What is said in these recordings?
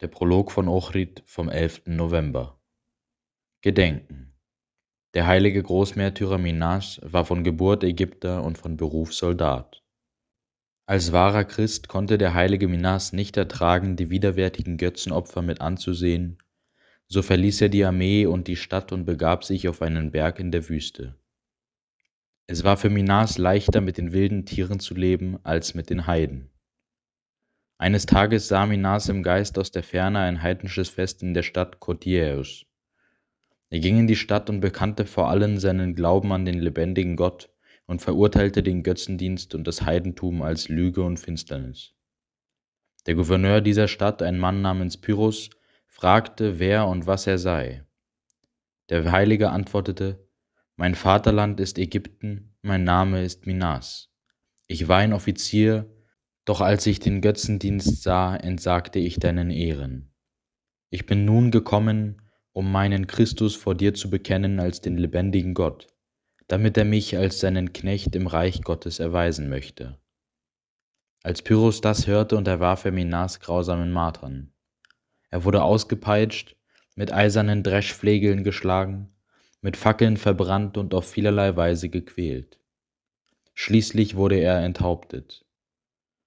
Der Prolog von Ochrid vom 11. November. Gedenken. Der heilige Großmärtyrer Minas war von Geburt Ägypter und von Beruf Soldat. Als wahrer Christ konnte der heilige Minas nicht ertragen, die widerwärtigen Götzenopfer mit anzusehen, so verließ er die Armee und die Stadt und begab sich auf einen Berg in der Wüste. Es war für Minas leichter, mit den wilden Tieren zu leben, als mit den Heiden. Eines Tages sah Minas im Geist aus der Ferne ein heidnisches Fest in der Stadt Kotieus. Er ging in die Stadt und bekannte vor allen seinen Glauben an den lebendigen Gott und verurteilte den Götzendienst und das Heidentum als Lüge und Finsternis. Der Gouverneur dieser Stadt, ein Mann namens Pyrrhus, fragte, wer und was er sei. Der Heilige antwortete, Mein Vaterland ist Ägypten, mein Name ist Minas. Ich war ein Offizier doch als ich den Götzendienst sah, entsagte ich deinen Ehren. Ich bin nun gekommen, um meinen Christus vor dir zu bekennen als den lebendigen Gott, damit er mich als seinen Knecht im Reich Gottes erweisen möchte. Als Pyrrhus das hörte, unterwarf er Minas grausamen Martern. Er wurde ausgepeitscht, mit eisernen Dreschflegeln geschlagen, mit Fackeln verbrannt und auf vielerlei Weise gequält. Schließlich wurde er enthauptet.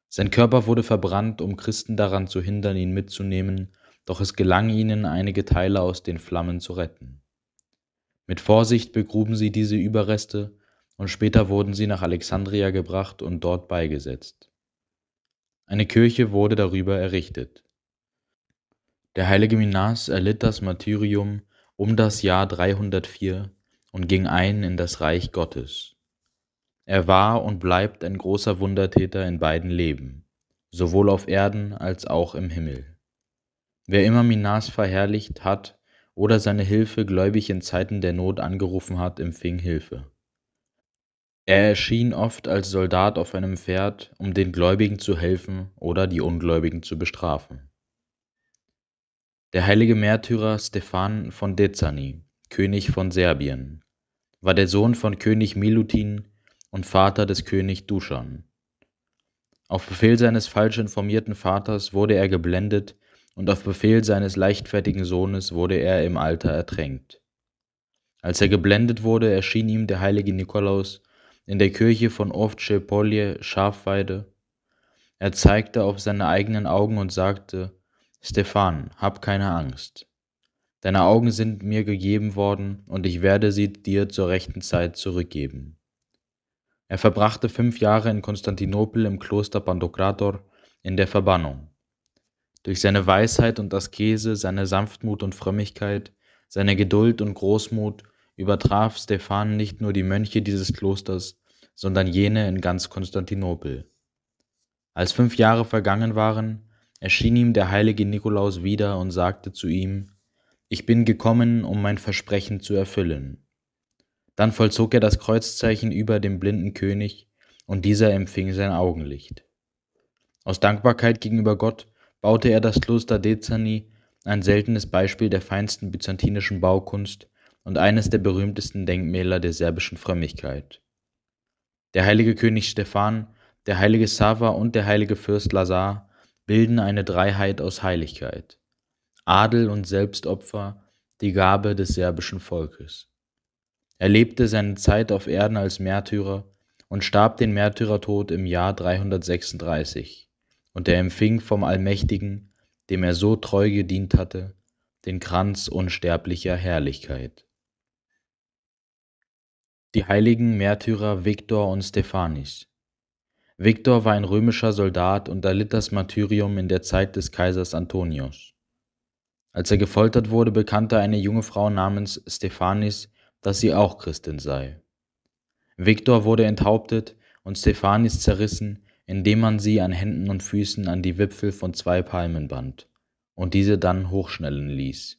Sein Körper wurde verbrannt, um Christen daran zu hindern, ihn mitzunehmen, doch es gelang ihnen, einige Teile aus den Flammen zu retten. Mit Vorsicht begruben sie diese Überreste und später wurden sie nach Alexandria gebracht und dort beigesetzt. Eine Kirche wurde darüber errichtet. Der heilige Minas erlitt das Martyrium um das Jahr 304 und ging ein in das Reich Gottes. Er war und bleibt ein großer Wundertäter in beiden Leben, sowohl auf Erden als auch im Himmel. Wer immer Minas verherrlicht hat oder seine Hilfe gläubig in Zeiten der Not angerufen hat, empfing Hilfe. Er erschien oft als Soldat auf einem Pferd, um den Gläubigen zu helfen oder die Ungläubigen zu bestrafen. Der heilige Märtyrer Stefan von Dezani, König von Serbien, war der Sohn von König Milutin und Vater des König Duschan. Auf Befehl seines falsch informierten Vaters wurde er geblendet und auf Befehl seines leichtfertigen Sohnes wurde er im Alter ertränkt. Als er geblendet wurde, erschien ihm der heilige Nikolaus in der Kirche von Ovce Schafweide. Er zeigte auf seine eigenen Augen und sagte, Stefan, hab keine Angst. Deine Augen sind mir gegeben worden und ich werde sie dir zur rechten Zeit zurückgeben. Er verbrachte fünf Jahre in Konstantinopel im Kloster Pandokrator in der Verbannung. Durch seine Weisheit und Askese, seine Sanftmut und Frömmigkeit, seine Geduld und Großmut übertraf Stefan nicht nur die Mönche dieses Klosters, sondern jene in ganz Konstantinopel. Als fünf Jahre vergangen waren, erschien ihm der heilige Nikolaus wieder und sagte zu ihm, Ich bin gekommen, um mein Versprechen zu erfüllen. Dann vollzog er das Kreuzzeichen über dem blinden König, und dieser empfing sein Augenlicht. Aus Dankbarkeit gegenüber Gott baute er das Kloster Dezani, ein seltenes Beispiel der feinsten byzantinischen Baukunst und eines der berühmtesten Denkmäler der serbischen Frömmigkeit. Der heilige König Stefan, der heilige Sava und der heilige Fürst Lazar bilden eine Dreiheit aus Heiligkeit, Adel und Selbstopfer, die Gabe des serbischen Volkes. Er lebte seine Zeit auf Erden als Märtyrer und starb den Märtyrertod im Jahr 336. Und er empfing vom Allmächtigen, dem er so treu gedient hatte, den Kranz unsterblicher Herrlichkeit. Die heiligen Märtyrer Viktor und Stephanis. Viktor war ein römischer Soldat und erlitt das Martyrium in der Zeit des Kaisers Antonius. Als er gefoltert wurde, bekannte eine junge Frau namens Stephanis dass sie auch Christin sei. Viktor wurde enthauptet und Stephanis zerrissen, indem man sie an Händen und Füßen an die Wipfel von zwei Palmen band und diese dann hochschnellen ließ.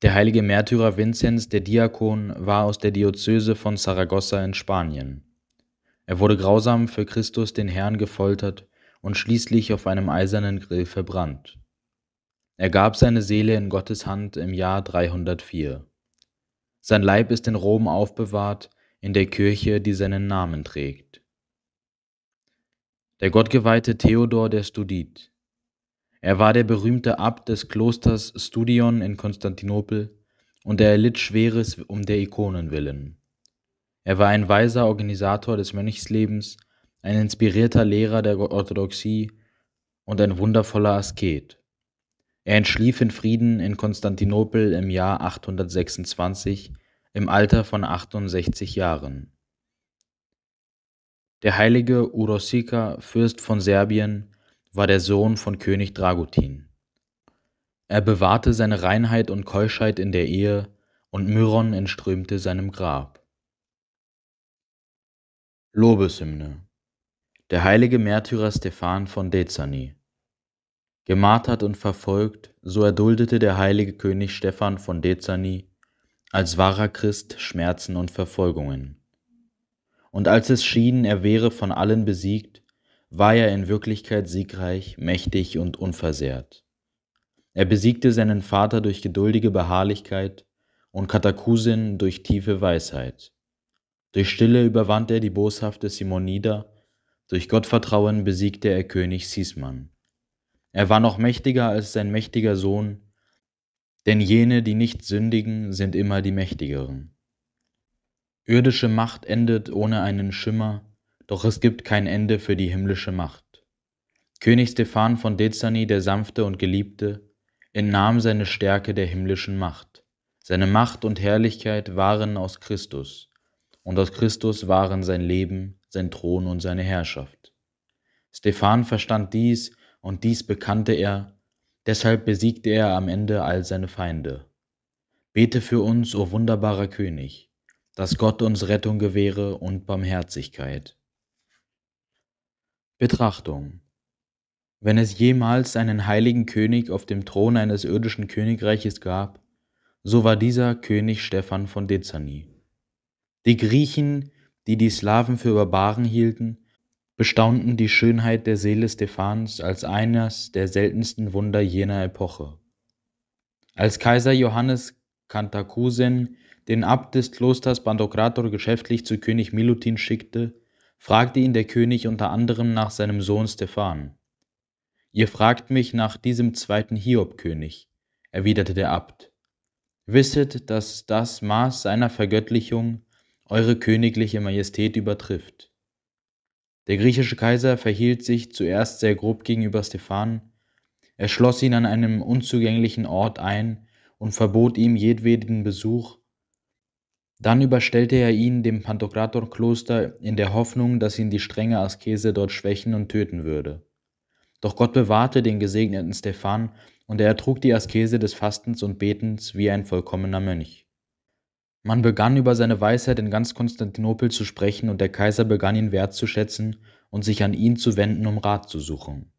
Der heilige Märtyrer Vinzenz der Diakon war aus der Diözese von Saragossa in Spanien. Er wurde grausam für Christus den Herrn gefoltert und schließlich auf einem eisernen Grill verbrannt. Er gab seine Seele in Gottes Hand im Jahr 304. Sein Leib ist in Rom aufbewahrt, in der Kirche, die seinen Namen trägt. Der gottgeweihte Theodor der Studit. Er war der berühmte Abt des Klosters Studion in Konstantinopel und er erlitt Schweres um der Ikonen willen. Er war ein weiser Organisator des Mönchslebens, ein inspirierter Lehrer der Orthodoxie und ein wundervoller Asket. Er entschlief in Frieden in Konstantinopel im Jahr 826 im Alter von 68 Jahren. Der heilige Urosika, Fürst von Serbien, war der Sohn von König Dragutin. Er bewahrte seine Reinheit und Keuschheit in der Ehe, und Myron entströmte seinem Grab. Lobeshymne Der heilige Märtyrer Stefan von Dezani Gemartert und verfolgt, so erduldete der heilige König Stephan von Dezani als wahrer Christ Schmerzen und Verfolgungen. Und als es schien, er wäre von allen besiegt, war er in Wirklichkeit siegreich, mächtig und unversehrt. Er besiegte seinen Vater durch geduldige Beharrlichkeit und Katakusin durch tiefe Weisheit. Durch Stille überwand er die boshafte Simonida, durch Gottvertrauen besiegte er König Sisman. Er war noch mächtiger als sein mächtiger Sohn, denn jene, die nicht sündigen, sind immer die mächtigeren. Irdische Macht endet ohne einen Schimmer, doch es gibt kein Ende für die himmlische Macht. König Stephan von Dezani, der Sanfte und Geliebte, entnahm seine Stärke der himmlischen Macht. Seine Macht und Herrlichkeit waren aus Christus, und aus Christus waren sein Leben, sein Thron und seine Herrschaft. Stephan verstand dies, und dies bekannte er, deshalb besiegte er am Ende all seine Feinde. Bete für uns, o wunderbarer König, dass Gott uns Rettung gewähre und Barmherzigkeit. Betrachtung Wenn es jemals einen heiligen König auf dem Thron eines irdischen Königreiches gab, so war dieser König Stephan von Dezani. Die Griechen, die die Slawen für Barbaren hielten, bestaunten die Schönheit der Seele Stephans als eines der seltensten Wunder jener Epoche. Als Kaiser Johannes Kantakusen den Abt des Klosters Bandokrator geschäftlich zu König Milutin schickte, fragte ihn der König unter anderem nach seinem Sohn Stephan. Ihr fragt mich nach diesem zweiten Hiob-König, erwiderte der Abt. Wisset, dass das Maß seiner Vergöttlichung eure königliche Majestät übertrifft. Der griechische Kaiser verhielt sich zuerst sehr grob gegenüber Stephanen. Er schloss ihn an einem unzugänglichen Ort ein und verbot ihm jedweden Besuch. Dann überstellte er ihn dem Pantokrator-Kloster in der Hoffnung, dass ihn die strenge Askese dort schwächen und töten würde. Doch Gott bewahrte den gesegneten Stephan und er ertrug die Askese des Fastens und Betens wie ein vollkommener Mönch. Man begann über seine Weisheit in ganz Konstantinopel zu sprechen, und der Kaiser begann ihn wertzuschätzen und sich an ihn zu wenden, um Rat zu suchen.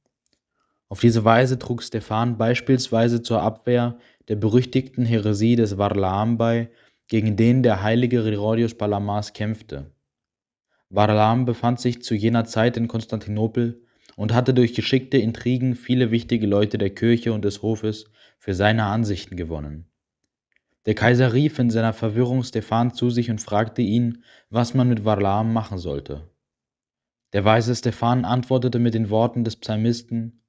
Auf diese Weise trug Stefan beispielsweise zur Abwehr der berüchtigten Häresie des Varlaam bei, gegen den der heilige Rirodius Palamas kämpfte. Varlaam befand sich zu jener Zeit in Konstantinopel und hatte durch geschickte Intrigen viele wichtige Leute der Kirche und des Hofes für seine Ansichten gewonnen. Der Kaiser rief in seiner Verwirrung Stefan zu sich und fragte ihn, was man mit Varlaam machen sollte. Der weise Stefan antwortete mit den Worten des Psalmisten: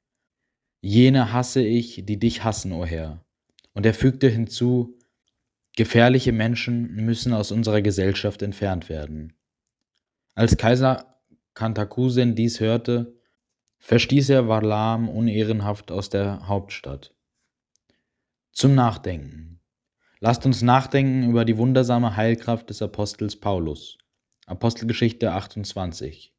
Jene hasse ich, die dich hassen, o Herr. Und er fügte hinzu: Gefährliche Menschen müssen aus unserer Gesellschaft entfernt werden. Als Kaiser Kantakusen dies hörte, verstieß er Varlaam unehrenhaft aus der Hauptstadt. Zum Nachdenken. Lasst uns nachdenken über die wundersame Heilkraft des Apostels Paulus. Apostelgeschichte 28.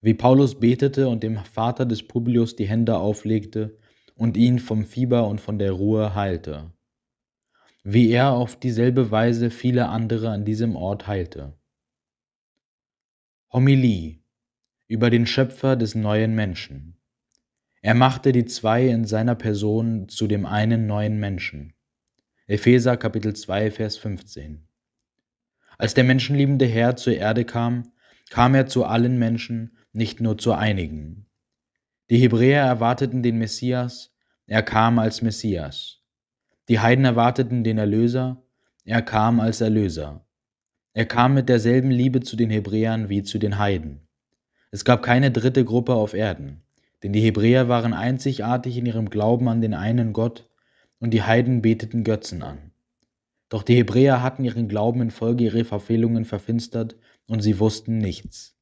Wie Paulus betete und dem Vater des Publius die Hände auflegte und ihn vom Fieber und von der Ruhe heilte. Wie er auf dieselbe Weise viele andere an diesem Ort heilte. Homilie über den Schöpfer des neuen Menschen. Er machte die zwei in seiner Person zu dem einen neuen Menschen. Epheser Kapitel 2, Vers 15. Als der menschenliebende Herr zur Erde kam, kam er zu allen Menschen, nicht nur zu einigen. Die Hebräer erwarteten den Messias, er kam als Messias. Die Heiden erwarteten den Erlöser, er kam als Erlöser. Er kam mit derselben Liebe zu den Hebräern wie zu den Heiden. Es gab keine dritte Gruppe auf Erden, denn die Hebräer waren einzigartig in ihrem Glauben an den einen Gott, und die Heiden beteten Götzen an. Doch die Hebräer hatten ihren Glauben infolge ihrer Verfehlungen verfinstert und sie wussten nichts.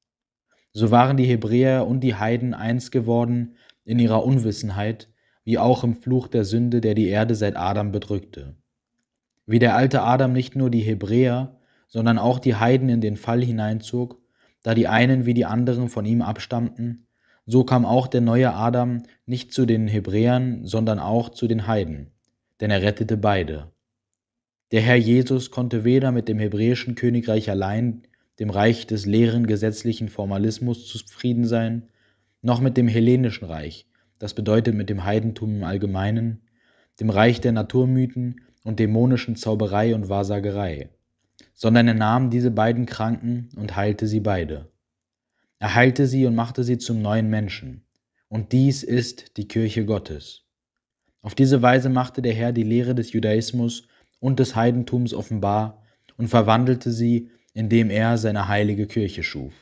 So waren die Hebräer und die Heiden eins geworden in ihrer Unwissenheit, wie auch im Fluch der Sünde, der die Erde seit Adam bedrückte. Wie der alte Adam nicht nur die Hebräer, sondern auch die Heiden in den Fall hineinzog, da die einen wie die anderen von ihm abstammten, so kam auch der neue Adam nicht zu den Hebräern, sondern auch zu den Heiden denn er rettete beide. Der Herr Jesus konnte weder mit dem hebräischen Königreich allein, dem Reich des leeren gesetzlichen Formalismus, zufrieden sein, noch mit dem hellenischen Reich, das bedeutet mit dem Heidentum im Allgemeinen, dem Reich der Naturmythen und dämonischen Zauberei und Wahrsagerei, sondern er nahm diese beiden Kranken und heilte sie beide. Er heilte sie und machte sie zum neuen Menschen. Und dies ist die Kirche Gottes. Auf diese Weise machte der Herr die Lehre des Judaismus und des Heidentums offenbar und verwandelte sie, indem er seine heilige Kirche schuf.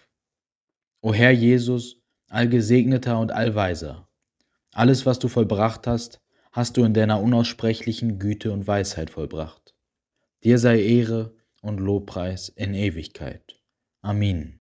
O Herr Jesus, allgesegneter und allweiser, alles, was du vollbracht hast, hast du in deiner unaussprechlichen Güte und Weisheit vollbracht. Dir sei Ehre und Lobpreis in Ewigkeit. Amen.